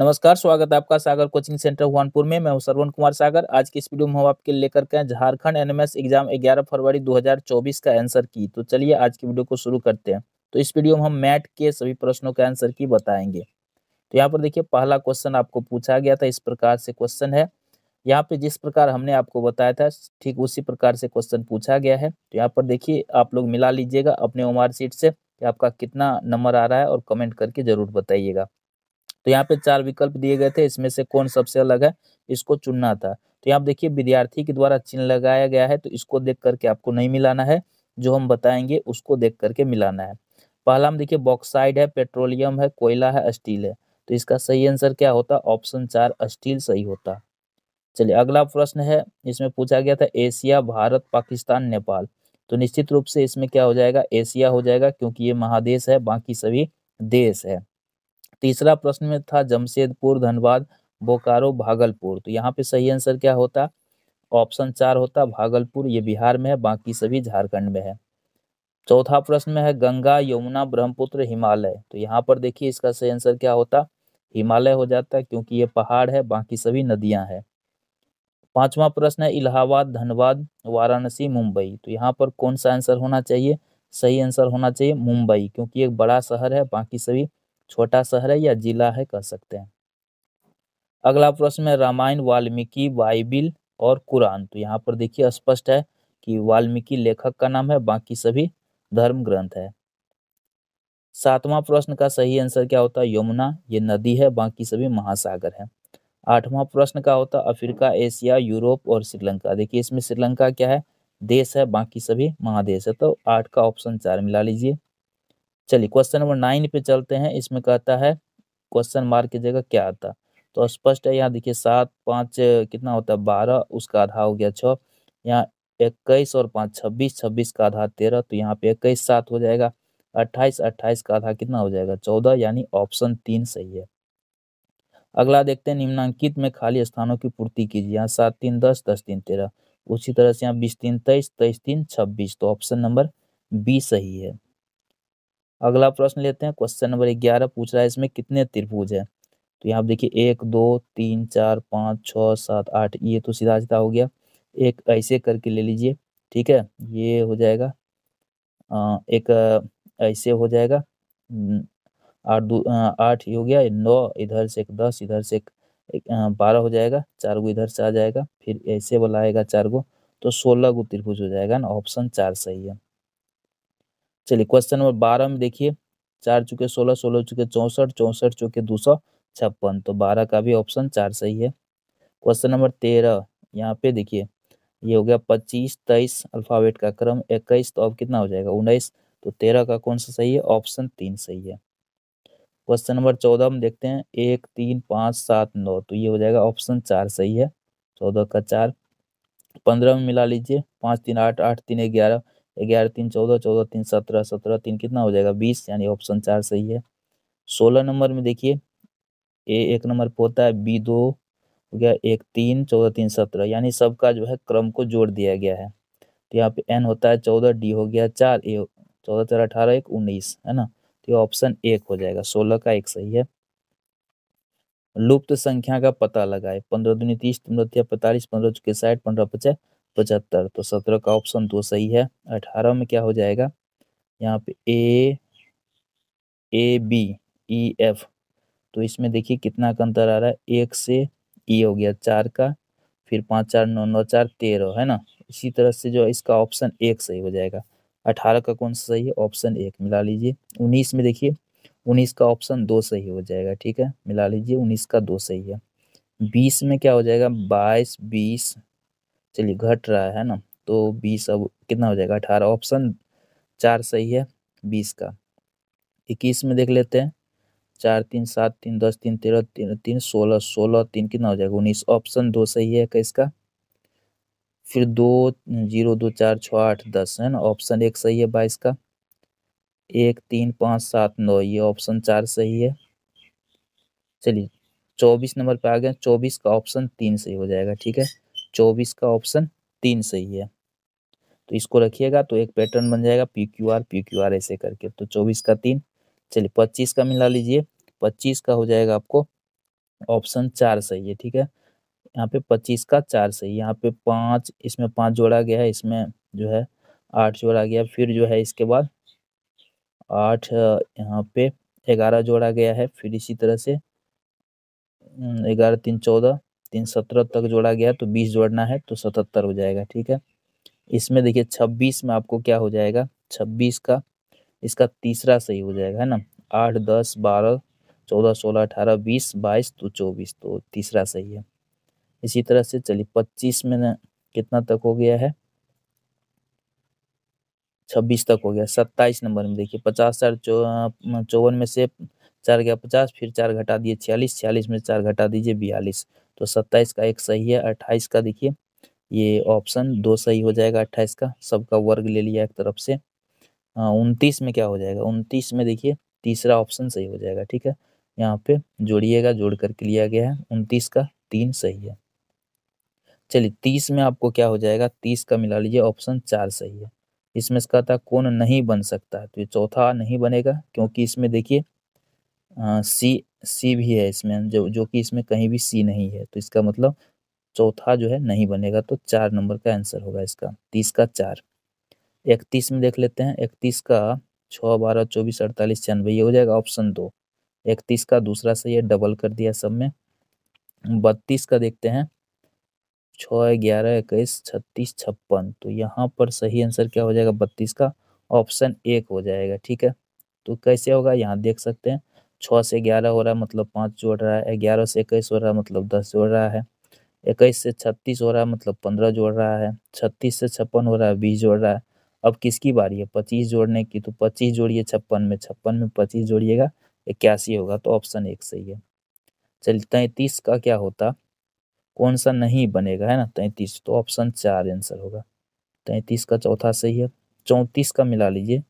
नमस्कार स्वागत है आपका सागर कोचिंग सेंटर हुआनपुर में मैं हूं सरवन कुमार सागर आज की इस वीडियो में हम आपके लेकर के झारखंड एनएमएस एग्जाम 11 फरवरी 2024 का आंसर की तो चलिए आज की वीडियो को शुरू करते हैं तो इस वीडियो में हम मैट के सभी प्रश्नों के आंसर की बताएंगे तो यहाँ पर देखिए पहला क्वेश्चन आपको पूछा गया था इस प्रकार से क्वेश्चन है यहाँ पे जिस प्रकार हमने आपको बताया था ठीक उसी प्रकार से क्वेश्चन पूछा गया है तो यहाँ पर देखिए आप लोग मिला लीजिएगा अपने उमार सीट से कि आपका कितना नंबर आ रहा है और कमेंट करके जरूर बताइएगा तो यहाँ पे चार विकल्प दिए गए थे इसमें से कौन सबसे अलग है इसको चुनना था तो यहाँ देखिए विद्यार्थी के द्वारा चिन्ह लगाया गया है तो इसको देख करके आपको नहीं मिलाना है जो हम बताएंगे उसको देख करके मिलाना है पहला में देखिए बॉक्साइड है पेट्रोलियम है कोयला है स्टील है तो इसका सही आंसर क्या होता ऑप्शन चार स्टील सही होता चलिए अगला प्रश्न है इसमें पूछा गया था एशिया भारत पाकिस्तान नेपाल तो निश्चित रूप से इसमें क्या हो जाएगा एशिया हो जाएगा क्योंकि ये महादेश है बाकी सभी देश है तीसरा प्रश्न में था जमशेदपुर धनबाद बोकारो भागलपुर तो यहाँ पे सही आंसर क्या होता ऑप्शन चार होता भागलपुर ये बिहार में है बाकी सभी झारखंड में है चौथा प्रश्न में है गंगा यमुना ब्रह्मपुत्र हिमालय तो यहाँ पर देखिए इसका सही आंसर क्या होता हिमालय हो जाता क्योंकि ये पहाड़ है बाकी सभी नदियाँ हैं पांचवा प्रश्न है इलाहाबाद धनबाद वाराणसी मुंबई तो यहाँ पर कौन सा आंसर होना चाहिए सही आंसर होना चाहिए मुंबई क्योंकि एक बड़ा शहर है बाकी सभी छोटा शहर है या जिला है कह सकते हैं अगला प्रश्न है रामायण वाल्मीकि बाइबिल और कुरान तो यहाँ पर देखिए स्पष्ट है कि वाल्मीकि लेखक का नाम है बाकी सभी धर्म ग्रंथ है सातवां प्रश्न का सही आंसर क्या होता है यमुना ये नदी है बाकी सभी महासागर है आठवां प्रश्न का होता अफ्रीका एशिया यूरोप और श्रीलंका देखिए इसमें श्रीलंका क्या है देश है बाकी सभी महादेश है तो आठ का ऑप्शन चार मिला लीजिए चलिए क्वेश्चन नंबर नाइन पे चलते हैं इसमें कहता है क्वेश्चन मार्क की जगह क्या आता तो स्पष्ट है यहाँ देखिए सात पाँच कितना होता है बारह उसका आधा हो गया छः यहाँ इक्कीस और पाँच छब्बीस छब्बीस का आधा तेरह तो यहाँ पे इक्कीस सात हो जाएगा अट्ठाईस अट्ठाईस का आधा कितना हो जाएगा चौदह यानी ऑप्शन तीन सही है अगला देखते हैं निम्नांकित में खाली स्थानों की पूर्ति कीजिए यहाँ सात तीन दस दस तीन तेरह उसी तरह से यहाँ बीस तीन तेईस तेईस तीन छब्बीस तो ऑप्शन नंबर बी सही है अगला प्रश्न लेते हैं क्वेश्चन नंबर ग्यारह पूछ रहा है इसमें कितने त्रिभुज है तो यहाँ देखिए एक दो तीन चार पाँच छः सात आठ ये तो सीधा सीधा हो गया एक ऐसे करके ले लीजिए ठीक है ये हो जाएगा आ, एक ऐसे हो जाएगा आठ दो आठ हो गया नौ इधर से एक दस इधर से एक बारह हो जाएगा चार गो इधर से आ जाएगा फिर ऐसे वाला आएगा चार गो तो सोलह गो त्रिभुज हो जाएगा ना ऑप्शन चार सही है चलिए क्वेश्चन नंबर बारह में देखिए चार चुके सोलह सोलह चुके चौंसठ चौंसठ चुके दो सौ छप्पन तो बारह का भी ऑप्शन चार सही है क्वेश्चन नंबर तेरह यहाँ पे देखिए ये हो गया पच्चीस तेईस अल्फ़ाबेट का क्रम इक्कीस तो अब कितना हो जाएगा उन्नीस तो तेरह का कौन सा सही है ऑप्शन तीन सही है क्वेश्चन नंबर चौदह में देखते हैं एक तीन पाँच सात नौ तो ये हो जाएगा ऑप्शन चार सही है चौदह का चार पंद्रह में मिला लीजिए पाँच तीन आठ आठ तीन ग्यारह ग्यारह तीन चौदह चौदह तीन सत्रह सत्रह तीन कितना हो जाएगा बीस यानी ऑप्शन चार सही है सोलह नंबर में देखिए ए एक नंबर पर होता है बी दो हो गया एक तीन चौदह तीन सत्रह यानी सबका जो है क्रम को जोड़ दिया गया है तो यहाँ पे एन होता है चौदह डी हो गया चार ए चौदह चार अठारह एक उन्नीस है ना तो ऑप्शन एक हो जाएगा सोलह का एक सही है लुप्त संख्या का पता लगाए पंद्रह दुनिया तीस पंद्रह पैंतालीस पंद्रह चौके साठ पंद्रह पचास पचहत्तर तो सत्रह का ऑप्शन दो सही है अठारह में क्या हो जाएगा यहाँ पे ए ए बी ई एफ तो इसमें देखिए कितना का अंतर आ रहा है एक से ई e हो गया चार का फिर पाँच चार नौ नौ चार तेरह है ना इसी तरह से जो इसका ऑप्शन एक सही हो जाएगा अठारह का कौन सा सही है ऑप्शन एक मिला लीजिए उन्नीस में देखिए उन्नीस का ऑप्शन दो सही हो जाएगा ठीक है मिला लीजिए उन्नीस का दो सही है बीस में क्या हो जाएगा बाईस बीस चलिए घट रहा है ना तो बीस अब कितना हो जाएगा अठारह ऑप्शन चार सही है बीस का इक्कीस में देख लेते हैं चार तीन सात तीन दस तीन तेरह तीन तीन सोलह सोलह तीन कितना हो जाएगा उन्नीस ऑप्शन दो सही है का इसका फिर दो जीरो दो चार छः आठ दस है ना ऑप्शन एक सही है बाईस का एक तीन पाँच सात नौ ये ऑप्शन चार सही है चलिए चौबीस नंबर पे आ गए चौबीस का ऑप्शन तीन सही हो जाएगा ठीक है चौबीस का ऑप्शन तीन सही है तो इसको रखिएगा तो एक पैटर्न बन जाएगा P Q R P Q R ऐसे करके तो चौबीस का तीन चलिए पच्चीस का मिला लीजिए पच्चीस का हो जाएगा आपको ऑप्शन चार सही है ठीक है यहाँ पे पच्चीस का चार सही है यहाँ पे पाँच इसमें पाँच जोड़ा गया है इसमें जो है आठ जोड़ा गया फिर जो है इसके बाद आठ यहाँ पे ग्यारह जोड़ा गया है फिर इसी तरह से हम्म, ग्यारह तीन चौदह तीन सत्रह तक जोड़ा गया तो बीस जोड़ना है तो सतहत्तर हो जाएगा ठीक है इसमें देखिए छब्बीस में आपको क्या हो जाएगा छब्बीस का इसका तीसरा सही हो जाएगा है ना आठ दस बारह चौदह सोलह अठारह बीस बाईस तो चौबीस तो तीसरा सही है इसी तरह से चलिए पच्चीस में कितना तक हो गया है छब्बीस तक हो गया सत्ताईस नंबर में देखिए पचास चार चौवन में से चार गया पचास फिर चार घटा दिए छियालीस छियालीस में चार घटा दीजिए बयालीस तो सत्ताईस का एक सही है अट्ठाईस का देखिए ये ऑप्शन दो सही हो जाएगा अट्ठाईस का सबका वर्ग ले लिया एक तरफ से उनतीस में क्या हो जाएगा उनतीस में देखिए तीसरा ऑप्शन सही हो जाएगा ठीक है यहाँ पे जोड़िएगा जोड़ करके लिया गया है उनतीस का तीन सही है चलिए तीस में आपको क्या हो जाएगा तीस का मिला लीजिए ऑप्शन चार सही है इसमें इसका था कौन नहीं बन सकता तो ये चौथा नहीं बनेगा क्योंकि इसमें देखिए सी सी भी है इसमें जो जो कि इसमें कहीं भी सी नहीं है तो इसका मतलब चौथा जो है नहीं बनेगा तो चार नंबर का आंसर होगा इसका तीस का चार इकतीस में देख लेते हैं इकतीस का छः बारह चौबीस अड़तालीस छियानवे ये हो जाएगा ऑप्शन दो इकतीस का दूसरा सही है डबल कर दिया सब में बत्तीस का देखते हैं छः ग्यारह इक्कीस छत्तीस छप्पन तो यहाँ पर सही आंसर क्या हो जाएगा बत्तीस का ऑप्शन एक हो जाएगा ठीक है तो कैसे होगा यहाँ देख सकते हैं छः से ग्यारह हो रहा है मतलब पाँच जोड़ रहा है ग्यारह से इक्कीस हो रहा है मतलब दस जोड़ रहा है इक्कीस से छत्तीस हो रहा है मतलब पंद्रह जोड़ रहा है छत्तीस से छप्पन हो रहा है बीस जोड़ रहा है अब किसकी बारी है पच्चीस जोड़ने की तो पच्चीस जोड़िए छप्पन में छप्पन में पच्चीस जोड़िएगा इक्यासी होगा तो ऑप्शन एक सही है चलिए तैंतीस का क्या होता कौन सा नहीं बनेगा है ना तैंतीस तो ऑप्शन चार आंसर होगा तैंतीस का चौथा सही है चौंतीस का मिला लीजिए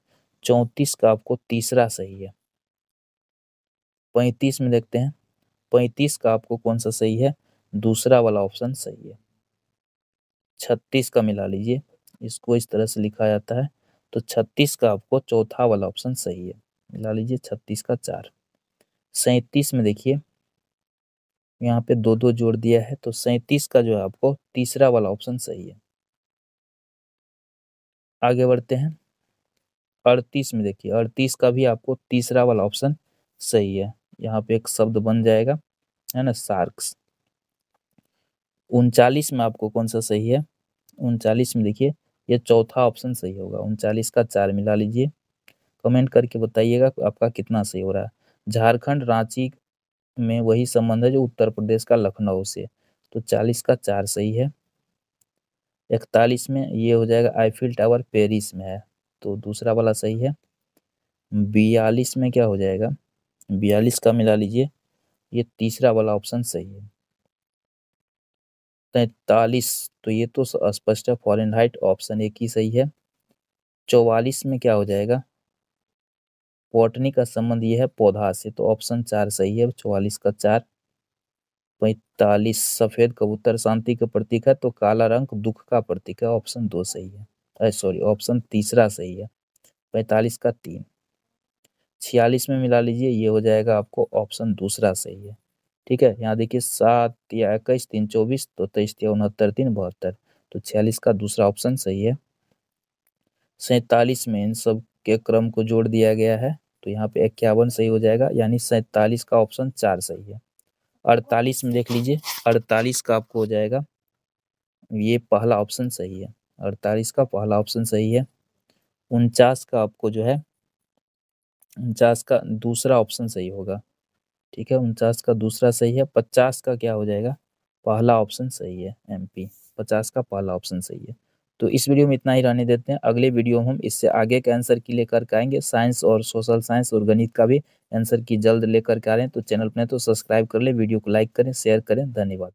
चौंतीस का आपको तीसरा सही है पैंतीस में देखते हैं पैंतीस का आपको कौन सा सही है दूसरा वाला ऑप्शन सही है छत्तीस का मिला लीजिए इसको इस तरह से लिखा जाता है तो छत्तीस का आपको चौथा वाला ऑप्शन सही है मिला लीजिए छत्तीस का चार सैंतीस में देखिए यहाँ पे दो दो जोड़ दिया है तो सैंतीस का जो है आपको तीसरा वाला ऑप्शन सही है आगे बढ़ते हैं अड़तीस में देखिए अड़तीस का भी आपको तीसरा वाला ऑप्शन सही है यहाँ पे एक शब्द बन जाएगा है ना सार्क्स उनचालीस में आपको कौन सा सही है उनचालीस में देखिए ये चौथा ऑप्शन सही होगा उनचालीस का चार मिला लीजिए कमेंट करके बताइएगा आपका कितना सही हो रहा है झारखंड रांची में वही संबंध है जो उत्तर प्रदेश का लखनऊ से तो चालीस का चार सही है इकतालीस में ये हो जाएगा आईफिल टावर पेरिस में है तो दूसरा वाला सही है बयालीस में क्या हो जाएगा बयालीस का मिला लीजिए ये तीसरा वाला ऑप्शन सही है तैतालीस तो ये तो स्पष्ट है फॉरन हाइट ऑप्शन एक ही सही है चौवालीस में क्या हो जाएगा पोटनी का संबंध यह है पौधा से तो ऑप्शन चार सही है चौवालीस का चार पैतालीस सफ़ेद कबूतर शांति का प्रतीक है तो काला रंग दुख का प्रतीक है ऑप्शन दो सही है सॉरी ऑप्शन तीसरा सही है पैंतालीस का तीन छियालीस में मिला लीजिए ये हो जाएगा आपको ऑप्शन दूसरा सही है ठीक है यहाँ देखिए सात या इक्कीस तीन चौबीस तो तेईस या उनहत्तर तीन बहत्तर तो छियालीस का दूसरा ऑप्शन सही है सैतालीस में इन सब के क्रम को जोड़ दिया गया है तो यहाँ पे इक्यावन सही हो जाएगा यानी सैंतालीस का ऑप्शन चार सही है अड़तालीस में देख लीजिए अड़तालीस का आपको हो जाएगा ये पहला ऑप्शन सही है अड़तालीस का पहला ऑप्शन सही है उनचास का आपको जो है उनचास का दूसरा ऑप्शन सही होगा ठीक है उनचास का दूसरा सही है पचास का क्या हो जाएगा पहला ऑप्शन सही है एमपी पचास का पहला ऑप्शन सही है तो इस वीडियो में इतना ही रहने देते हैं अगले वीडियो में हम इससे आगे के आंसर की लेकर के आएंगे साइंस और सोशल साइंस और गणित का भी आंसर की जल्द लेकर के आ रहे हैं तो चैनल पर तो सब्सक्राइब कर ले वीडियो को लाइक करें शेयर करें धन्यवाद